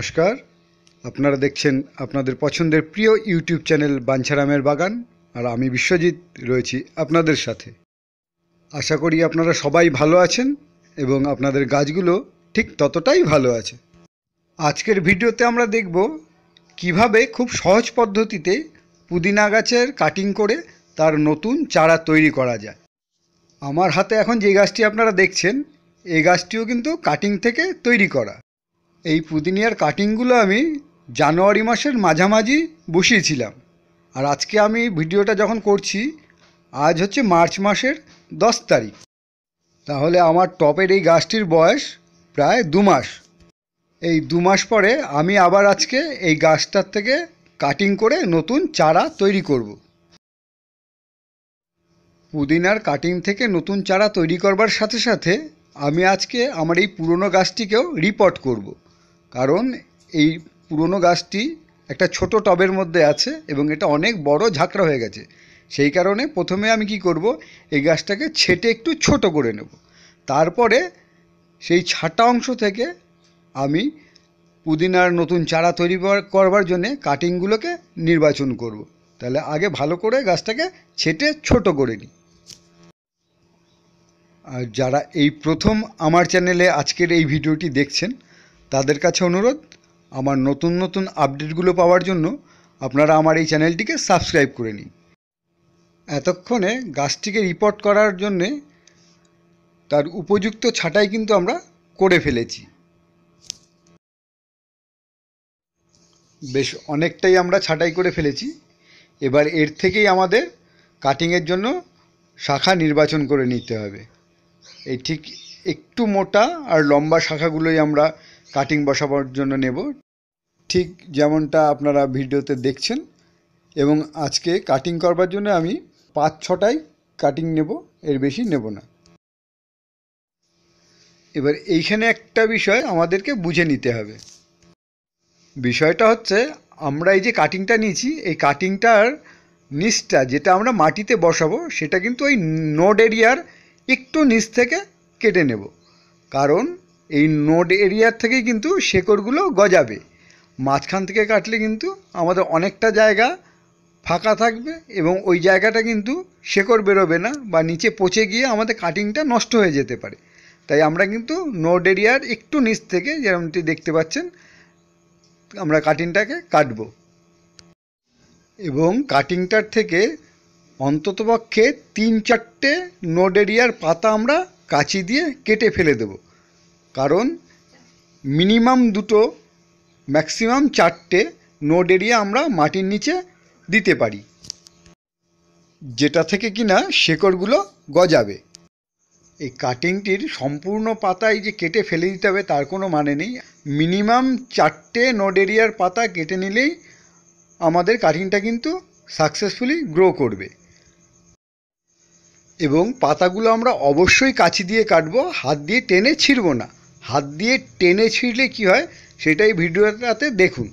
নমস্কার আপনারা দেখছেন আপনাদের পছন্দের প্রিয় ইউটিউব চ্যানেল বাঞ্ছারামের বাগান আর আমি বিশ্বজিৎ রয়েছি আপনাদের সাথে আশা করি আপনারা সবাই ভালো আছেন এবং আপনাদের গাছগুলো ঠিক ততটাই ভালো আছে আজকের ভিডিওতে আমরা দেখব কিভাবে খুব সহজ পদ্ধতিতে পুদিনা গাছের কাটিং করে তার নতুন চারা তৈরি করা যায় আমার হাতে এখন যে গাছটি আপনারা দেখছেন এই গাছটিও কিন্তু কাটিং থেকে তৈরি করা এই পুদিনিয়ার কাটিংগুলো আমি জানুয়ারি মাসের মাঝামাঝি বসিয়েছিলাম আর আজকে আমি ভিডিওটা যখন করছি আজ হচ্ছে মার্চ মাসের দশ তারিখ তাহলে আমার টপের এই গাছটির বয়স প্রায় দু মাস এই দু মাস পরে আমি আবার আজকে এই গাছটার থেকে কাটিং করে নতুন চারা তৈরি করব পুদিনার কাটিং থেকে নতুন চারা তৈরি করবার সাথে সাথে আমি আজকে আমার এই পুরনো গাছটিকেও রিপোর্ট করব কারণ এই পুরনো গাছটি একটা ছোট টবের মধ্যে আছে এবং এটা অনেক বড় ঝাঁকড়া হয়ে গেছে সেই কারণে প্রথমে আমি কি করব এই গাছটাকে ছেটে একটু ছোট করে নেব তারপরে সেই ছাটা অংশ থেকে আমি পুদিনার নতুন চারা তৈরি করবার জন্যে কাটিংগুলোকে নির্বাচন করব। তাহলে আগে ভালো করে গাছটাকে ছেটে ছোট করে নিই আর যারা এই প্রথম আমার চ্যানেলে আজকের এই ভিডিওটি দেখছেন তাদের কাছে অনুরোধ আমার নতুন নতুন আপডেটগুলো পাওয়ার জন্য আপনারা আমার এই চ্যানেলটিকে সাবস্ক্রাইব করে নিন এতক্ষণে গাছটিকে রিপোর্ট করার জন্যে তার উপযুক্ত ছাটাই কিন্তু আমরা করে ফেলেছি বেশ অনেকটাই আমরা ছাটাই করে ফেলেছি এবার এর থেকেই আমাদের কাটিংয়ের জন্য শাখা নির্বাচন করে নিতে হবে এই ঠিক একটু মোটা আর লম্বা শাখাগুলোই আমরা কাটিং বসাবার জন্য নেব ঠিক যেমনটা আপনারা ভিডিওতে দেখছেন এবং আজকে কাটিং করবার জন্য আমি পাঁচ ছটাই কাটিং নেব এর বেশি নেব না এবার এইখানে একটা বিষয় আমাদেরকে বুঝে নিতে হবে বিষয়টা হচ্ছে আমরা এই যে কাটিংটা নিয়েছি এই কাটিংটার নিচটা যেটা আমরা মাটিতে বসাবো সেটা কিন্তু ওই নোড এরিয়ার একটু নিচ থেকে কেটে নেব কারণ এই নোড এরিয়ার থেকেই কিন্তু শেকড়গুলো গজাবে মাঝখান থেকে কাটলে কিন্তু আমাদের অনেকটা জায়গা ফাঁকা থাকবে এবং ওই জায়গাটা কিন্তু শেকড় বেরোবে না বা নিচে পচে গিয়ে আমাদের কাটিংটা নষ্ট হয়ে যেতে পারে তাই আমরা কিন্তু নোড এরিয়ার একটু নিচ থেকে যেরকমটি দেখতে পাচ্ছেন আমরা কাটিংটাকে কাটব এবং কাটিংটার থেকে অন্ততপক্ষে তিন চারটে নোড এরিয়ার পাতা আমরা কাঁচি দিয়ে কেটে ফেলে দেবো কারণ মিনিমাম দুটো ম্যাক্সিমাম চারটে নোড এরিয়া আমরা মাটির নিচে দিতে পারি যেটা থেকে কিনা শেকড়গুলো গজাবে এই কাটিংটির সম্পূর্ণ পাতাই যে কেটে ফেলে দিতে হবে তার কোনো মানে নেই মিনিমাম চারটে নোড এরিয়ার পাতা কেটে নিলেই আমাদের কাটিংটা কিন্তু সাকসেসফুলি গ্রো করবে এবং পাতাগুলো আমরা অবশ্যই কাছি দিয়ে কাটবো হাত দিয়ে টেনে ছিঁড়ব না হাত দিয়ে টেনে ছিঁড়লে কি হয় সেটাই ভিডিওটাতে দেখুন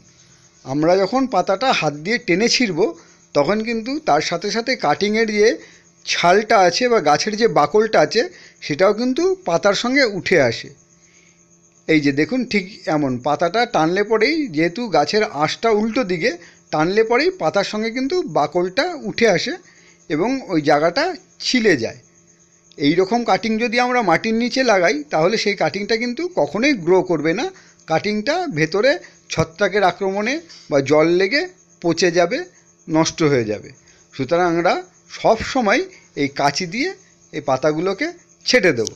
আমরা যখন পাতাটা হাত দিয়ে টেনে ছিঁড়ব তখন কিন্তু তার সাথে সাথে কাটিংয়ের যে ছালটা আছে বা গাছের যে বাকলটা আছে সেটাও কিন্তু পাতার সঙ্গে উঠে আসে এই যে দেখুন ঠিক এমন পাতাটা টানলে পরেই যেহেতু গাছের আঁশটা উল্টো দিকে টানলে পরেই পাতার সঙ্গে কিন্তু বাকলটা উঠে আসে এবং ওই জায়গাটা ছিলে যায় এই রকম কাটিং যদি আমরা মাটির নিচে লাগাই তাহলে সেই কাটিংটা কিন্তু কখনোই গ্রো করবে না কাটিংটা ভেতরে ছত্রাকের আক্রমণে বা জল লেগে পচে যাবে নষ্ট হয়ে যাবে সুতরাং আমরা সব সময় এই কাঁচি দিয়ে এই পাতাগুলোকে ছেটে দেব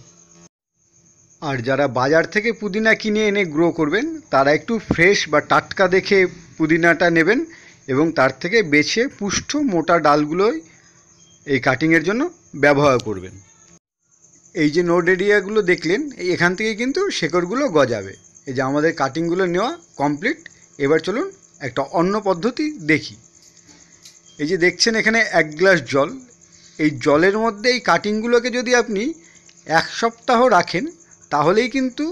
আর যারা বাজার থেকে পুদিনা কিনে এনে গ্রো করবেন তারা একটু ফ্রেশ বা টাটকা দেখে পুদিনাটা নেবেন এবং তার থেকে বেছে পুষ্ট মোটা ডালগুলোই এই কাটিংয়ের জন্য ব্যবহার করবেন এই যে নোড এরিয়াগুলো দেখলেন এখান থেকে কিন্তু শেকড়গুলো গজাবে এই যে আমাদের কাটিংগুলো নেওয়া কমপ্লিট এবার চলুন একটা অন্য পদ্ধতি দেখি এই যে দেখছেন এখানে এক গ্লাস জল এই জলের মধ্যে এই কাটিংগুলোকে যদি আপনি এক সপ্তাহ রাখেন তাহলেই কিন্তু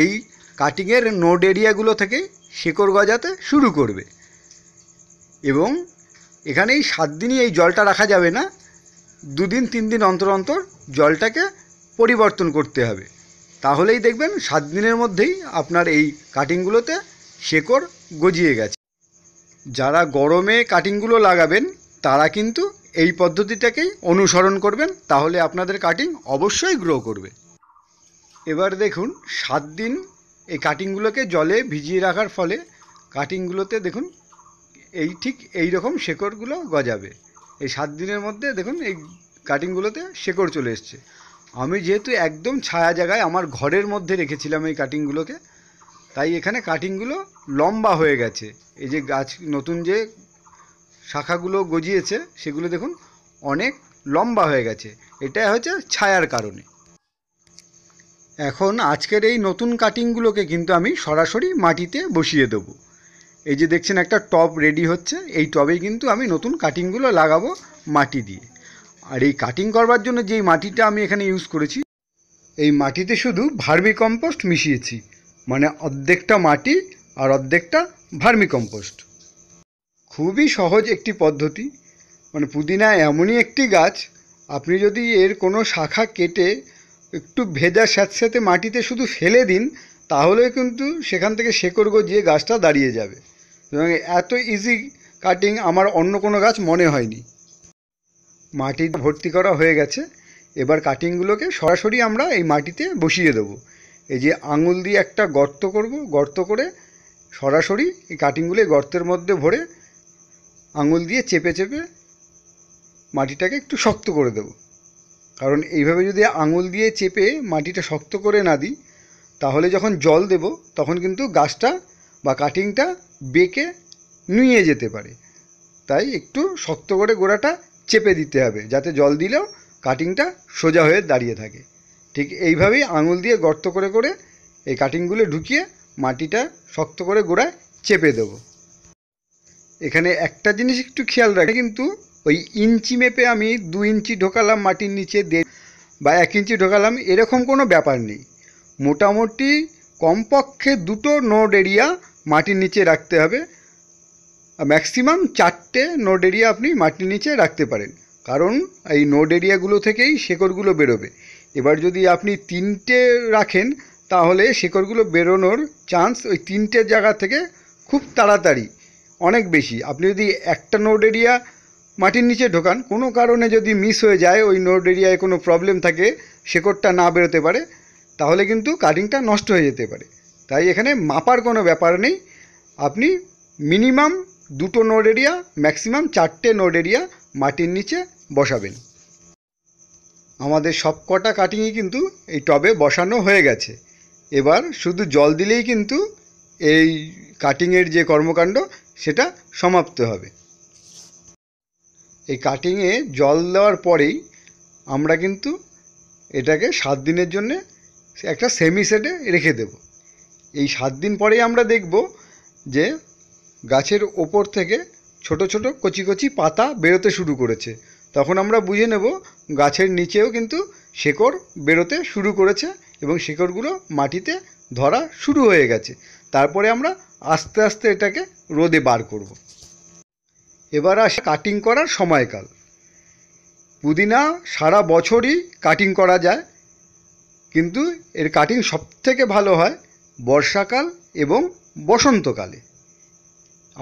এই কাটিংয়ের নোড এরিয়াগুলো থেকে শেকড় গজাতে শুরু করবে এবং এখানে এই সাত দিনই এই জলটা রাখা যাবে না দুদিন তিন দিন অন্তর অন্তর জলটাকে পরিবর্তন করতে হবে তাহলেই দেখবেন সাত দিনের মধ্যেই আপনার এই কাটিংগুলোতে শেকড় গজিয়ে গেছে যারা গরমে কাটিংগুলো লাগাবেন তারা কিন্তু এই পদ্ধতিটাকেই অনুসরণ করবেন তাহলে আপনাদের কাটিং অবশ্যই গ্রো করবে এবার দেখুন সাত দিন এই কাটিংগুলোকে জলে ভিজিয়ে রাখার ফলে কাটিংগুলোতে দেখুন এই ঠিক এই রকম শেকড়গুলো গজাবে এই সাত দিনের মধ্যে দেখুন এই কাটিংগুলোতে শেকড় চলে এসছে আমি যেহেতু একদম ছায়া জায়গায় আমার ঘরের মধ্যে রেখেছিলাম এই কাটিংগুলোকে তাই এখানে কাটিংগুলো লম্বা হয়ে গেছে এই যে গাছ নতুন যে শাখাগুলো গজিয়েছে সেগুলো দেখুন অনেক লম্বা হয়ে গেছে এটা হচ্ছে ছায়ার কারণে এখন আজকের এই নতুন কাটিংগুলোকে কিন্তু আমি সরাসরি মাটিতে বসিয়ে দেব এই যে দেখছেন একটা টব রেডি হচ্ছে এই টবেই কিন্তু আমি নতুন কাটিংগুলো লাগাবো মাটি দিয়ে আর এই কাটিং করবার জন্য যেই মাটিটা আমি এখানে ইউজ করেছি এই মাটিতে শুধু ভার্মি কম্পোস্ট মিশিয়েছি মানে অর্ধেকটা মাটি আর অর্ধেকটা ভার্মি কম্পোস্ট খুবই সহজ একটি পদ্ধতি মানে পুদিনা এমনই একটি গাছ আপনি যদি এর কোনো শাখা কেটে একটু ভেজা স্যাঁতস্যাঁতে মাটিতে শুধু ফেলে দিন তাহলে কিন্তু সেখান থেকে শেকড় গজিয়ে গাছটা দাঁড়িয়ে যাবে এবং এত ইজি কাটিং আমার অন্য কোনো গাছ মনে হয়নি মাটি ভর্তি করা হয়ে গেছে এবার কাটিংগুলোকে সরাসরি আমরা এই মাটিতে বসিয়ে দেবো এই যে আঙুল দিয়ে একটা গর্ত করব গর্ত করে সরাসরি এই কাটিংগুলো গর্তের মধ্যে ভরে আঙুল দিয়ে চেপে চেপে মাটিটাকে একটু শক্ত করে দেব কারণ এইভাবে যদি আঙুল দিয়ে চেপে মাটিটা শক্ত করে না দিই তাহলে যখন জল দেব তখন কিন্তু গাছটা বা কাটিংটা বেঁকে নুয়ে যেতে পারে তাই একটু শক্ত করে গোড়াটা চেপে দিতে হবে যাতে জল দিলেও কাটিংটা সোজা হয়ে দাঁড়িয়ে থাকে ঠিক এইভাবেই আঙুল দিয়ে গর্ত করে করে এই কাটিংগুলো ঢুকিয়ে মাটিটা শক্ত করে গোড়ায় চেপে দেবো এখানে একটা জিনিস একটু খেয়াল রাখে কিন্তু ওই ইঞ্চি মেপে আমি দু ইঞ্চি ঢোকালাম মাটির নিচে দিয়ে বা এক ইঞ্চি ঢোকালাম এরকম কোনো ব্যাপার নেই মোটামুটি কমপক্ষে দুটো নোড এরিয়া মাটির নিচে রাখতে হবে ম্যাক্সিমাম চারটে নোড এরিয়া আপনি মাটির নিচে রাখতে পারেন কারণ এই নোড এরিয়াগুলো থেকেই শেকড়গুলো বেরোবে এবার যদি আপনি তিনটে রাখেন তাহলে শেকড়গুলো বেরোনোর চান্স ওই তিনটে জায়গা থেকে খুব তাড়াতাড়ি অনেক বেশি আপনি যদি একটা নোড এরিয়া মাটির নিচে ঢোকান কোনো কারণে যদি মিস হয়ে যায় ওই নোড এরিয়ায় কোনো প্রবলেম থাকে শেকড়টা না বেরোতে পারে তাহলে কিন্তু কাটিংটা নষ্ট হয়ে যেতে পারে তাই এখানে মাপার কোনো ব্যাপার নেই আপনি মিনিমাম দুটো নোড এরিয়া ম্যাক্সিমাম চারটে নোড এরিয়া মাটির নিচে বসাবেন আমাদের সবকটা কাটিংই কিন্তু এই টবে বসানো হয়ে গেছে এবার শুধু জল দিলেই কিন্তু এই কাটিংয়ের যে কর্মকাণ্ড সেটা সমাপ্ত হবে এই কাটিংয়ে জল দেওয়ার পরেই আমরা কিন্তু এটাকে সাত দিনের জন্যে একটা সেমি সেটে রেখে দেব এই সাত দিন পরেই আমরা দেখব যে গাছের ওপর থেকে ছোট ছোট কচি কচি পাতা বেরোতে শুরু করেছে তখন আমরা বুঝে নেব গাছের নিচেও কিন্তু শেকড় বেরোতে শুরু করেছে এবং শেকড়গুলো মাটিতে ধরা শুরু হয়ে গেছে তারপরে আমরা আস্তে আস্তে এটাকে রোদে বার করব। এবার আসে কাটিং করার সময়কাল পুদিনা সারা বছরই কাটিং করা যায় কিন্তু এর কাটিং সবথেকে ভালো হয় বর্ষাকাল এবং বসন্তকালে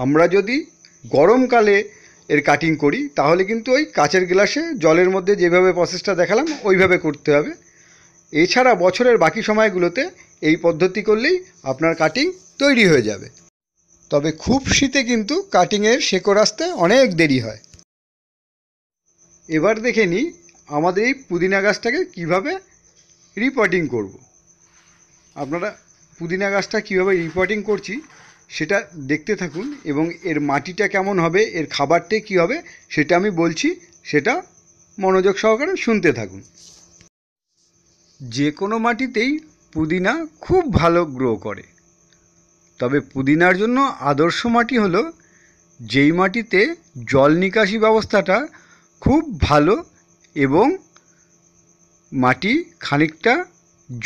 আমরা যদি গরমকালে এর কাটিং করি তাহলে কিন্তু ওই কাচের গ্লাসে জলের মধ্যে যেভাবে প্রসেসটা দেখালাম ওইভাবে করতে হবে এছাড়া বছরের বাকি সময়গুলোতে এই পদ্ধতি করলেই আপনার কাটিং তৈরি হয়ে যাবে তবে খুব শীতে কিন্তু কাটিংয়ের শেকড় আসতে অনেক দেরি হয় এবার দেখে নিই আমাদের এই পুদিনা গাছটাকে কীভাবে রিপোর্টিং করব। আপনারা পুদিনা গাছটা কীভাবে রিপোর্টিং করছি সেটা দেখতে থাকুন এবং এর মাটিটা কেমন হবে এর খাবারটা কী হবে সেটা আমি বলছি সেটা মনোযোগ সহকারে শুনতে থাকুন যে কোনো মাটিতেই পুদিনা খুব ভালো গ্রো করে তবে পুদিনার জন্য আদর্শ মাটি হলো যেই মাটিতে জল নিকাশি ব্যবস্থাটা খুব ভালো এবং মাটি খানিকটা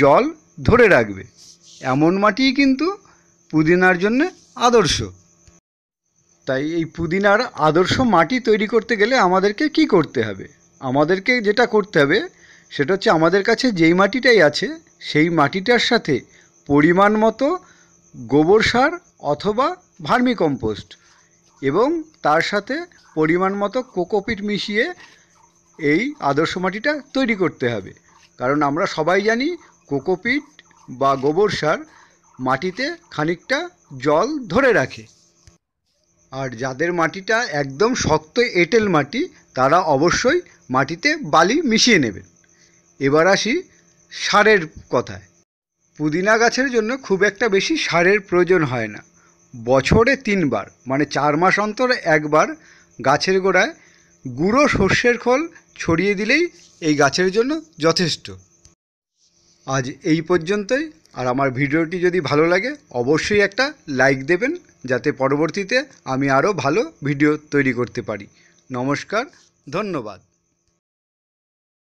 জল ধরে রাখবে এমন মাটিই কিন্তু পুদিনার জন্য আদর্শ তাই এই পুদিনার আদর্শ মাটি তৈরি করতে গেলে আমাদেরকে কি করতে হবে আমাদেরকে যেটা করতে হবে সেটা হচ্ছে আমাদের কাছে যেই মাটিটাই আছে সেই মাটিটার সাথে পরিমাণ মতো গোবর সার অথবা ভার্মি কম্পোস্ট এবং তার সাথে পরিমাণ মতো কোকোপিট মিশিয়ে এই আদর্শ মাটিটা তৈরি করতে হবে কারণ আমরা সবাই জানি কোকোপিট বা গোবর সার মাটিতে খানিকটা জল ধরে রাখে আর যাদের মাটিটা একদম শক্ত এঁটেল মাটি তারা অবশ্যই মাটিতে বালি মিশিয়ে নেবেন এবার আসি সারের কথায় পুদিনা গাছের জন্য খুব একটা বেশি সারের প্রয়োজন হয় না বছরে তিনবার মানে চার মাস অন্তর একবার গাছের গোড়ায় গুঁড়ো শস্যের খোল ছড়িয়ে দিলেই এই গাছের জন্য যথেষ্ট আজ এই পর্যন্তই আর আমার ভিডিওটি যদি ভালো লাগে অবশ্যই একটা লাইক দেবেন যাতে পরবর্তীতে আমি আরও ভালো ভিডিও তৈরি করতে পারি নমস্কার ধন্যবাদ